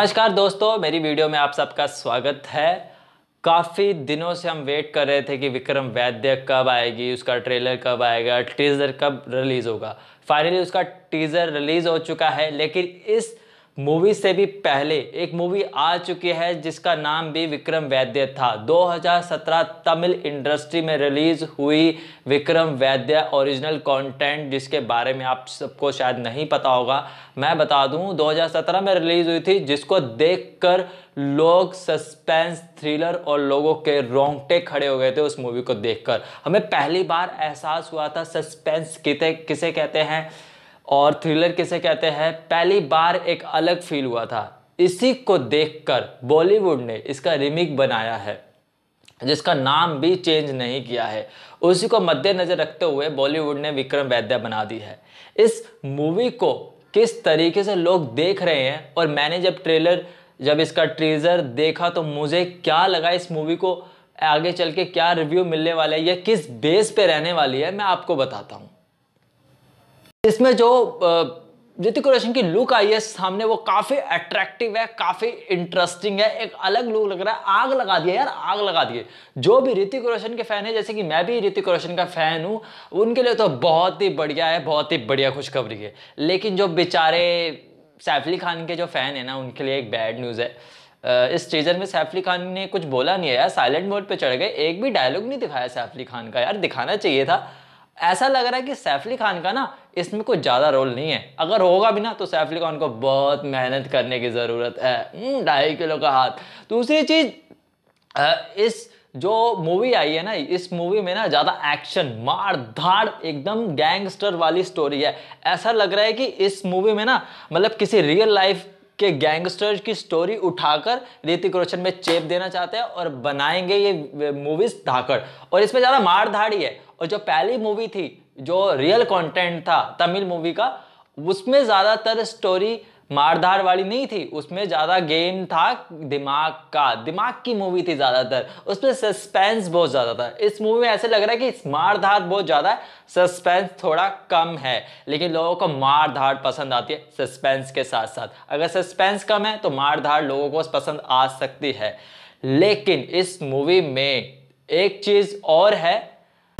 नमस्कार दोस्तों मेरी वीडियो में आप सबका स्वागत है काफ़ी दिनों से हम वेट कर रहे थे कि विक्रम वैद्य कब आएगी उसका ट्रेलर कब आएगा टीज़र कब रिलीज़ होगा फाइनली उसका टीज़र रिलीज़ हो चुका है लेकिन इस मूवी से भी पहले एक मूवी आ चुकी है जिसका नाम भी विक्रम वैद्य था 2017 तमिल इंडस्ट्री में रिलीज हुई विक्रम वैद्य ओरिजिनल कंटेंट जिसके बारे में आप सबको शायद नहीं पता होगा मैं बता दूं 2017 में रिलीज हुई थी जिसको देखकर लोग सस्पेंस थ्रिलर और लोगों के रोंगटे खड़े हो गए थे उस मूवी को देखकर हमें पहली बार एहसास हुआ था सस्पेंस किते किसे कहते हैं और थ्रिलर किसे कहते हैं पहली बार एक अलग फील हुआ था इसी को देखकर बॉलीवुड ने इसका रिमिक बनाया है जिसका नाम भी चेंज नहीं किया है उसी को मद्देनज़र रखते हुए बॉलीवुड ने विक्रम वैद्या बना दी है इस मूवी को किस तरीके से लोग देख रहे हैं और मैंने जब ट्रेलर जब इसका ट्रेजर देखा तो मुझे क्या लगा इस मूवी को आगे चल के क्या रिव्यू मिलने वाला है या किस बेस पे रहने वाली है मैं आपको बताता हूँ इसमें जो ऋतिक रोशन की लुक आई है सामने वो काफी अट्रैक्टिव है काफी इंटरेस्टिंग है एक अलग लुक लग रहा है आग लगा दिया यार आग लगा दिए जो भी ऋतिक रोशन के फैन है जैसे कि मैं भी ऋतिक रोशन का फैन हूँ उनके लिए तो बहुत ही बढ़िया है बहुत ही बढ़िया खुशखबरी है लेकिन जो बेचारे सैफ अली खान के जो फैन है ना उनके लिए एक बैड न्यूज़ है इस टीजर में सैफ अली खान ने कुछ बोला नहीं है यार साइलेंट मोड पे चढ़ गए एक भी डायलॉग नहीं दिखाया सैफ अली खान का यार दिखाना चाहिए था ऐसा लग रहा है कि सैफ अली खान का ना इसमें कोई ज़्यादा रोल नहीं है अगर होगा भी ना तो सैफ अली खान को बहुत मेहनत करने की ज़रूरत है हम्म, ढाई किलो का हाथ दूसरी चीज़ इस जो मूवी आई है ना इस मूवी में ना ज़्यादा एक्शन मार धाड़ एकदम गैंगस्टर वाली स्टोरी है ऐसा लग रहा है कि इस मूवी में ना मतलब किसी रियल लाइफ के गैंगस्टर्स की स्टोरी उठाकर ऋतिक रोशन में चेप देना चाहते हैं और बनाएंगे ये मूवीज धाकड़ और इसमें ज़्यादा मार धाड़ी है और जो पहली मूवी थी जो रियल कंटेंट था तमिल मूवी का उसमें ज़्यादातर स्टोरी मारधार वाली नहीं थी उसमें ज़्यादा गेम था दिमाग का दिमाग की मूवी थी ज़्यादातर उसमें सस्पेंस बहुत ज़्यादा था इस मूवी में ऐसे लग रहा है कि मारधार बहुत ज़्यादा है सस्पेंस थोड़ा कम है लेकिन लोगों को मार धार पसंद आती है सस्पेंस के साथ साथ अगर सस्पेंस कम है तो मार धार लोगों को पसंद आ सकती है लेकिन इस मूवी में एक चीज़ और है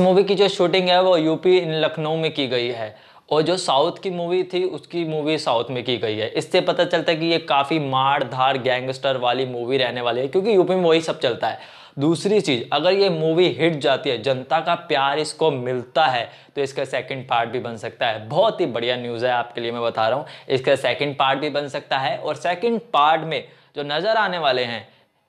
मूवी की जो शूटिंग है वो यूपी इन लखनऊ में की गई है और जो साउथ की मूवी थी उसकी मूवी साउथ में की गई है इससे पता चलता है कि ये काफ़ी मार धार गैंगस्टर वाली मूवी रहने वाली है क्योंकि यूपी में वही सब चलता है दूसरी चीज़ अगर ये मूवी हिट जाती है जनता का प्यार इसको मिलता है तो इसका सेकंड पार्ट भी बन सकता है बहुत ही बढ़िया न्यूज़ है आपके लिए मैं बता रहा हूँ इसका सेकंड पार्ट भी बन सकता है और सेकंड पार्ट में जो नज़र आने वाले हैं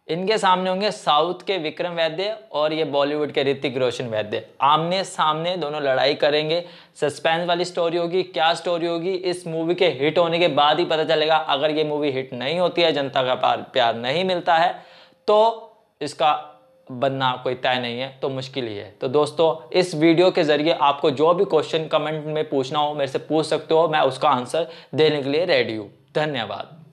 इनके सामने होंगे साउथ के विक्रम वैद्य और ये बॉलीवुड के ऋतिक रोशन वैद्य आमने सामने दोनों लड़ाई करेंगे सस्पेंस वाली स्टोरी होगी क्या स्टोरी होगी इस मूवी के हिट होने के बाद ही पता चलेगा अगर ये मूवी हिट नहीं होती है जनता का प्यार नहीं मिलता है तो इसका बनना कोई तय नहीं है तो मुश्किल ही है तो दोस्तों इस वीडियो के ज़रिए आपको जो भी क्वेश्चन कमेंट में पूछना हो मेरे से पूछ सकते हो मैं उसका आंसर देने के लिए रेडी हूँ धन्यवाद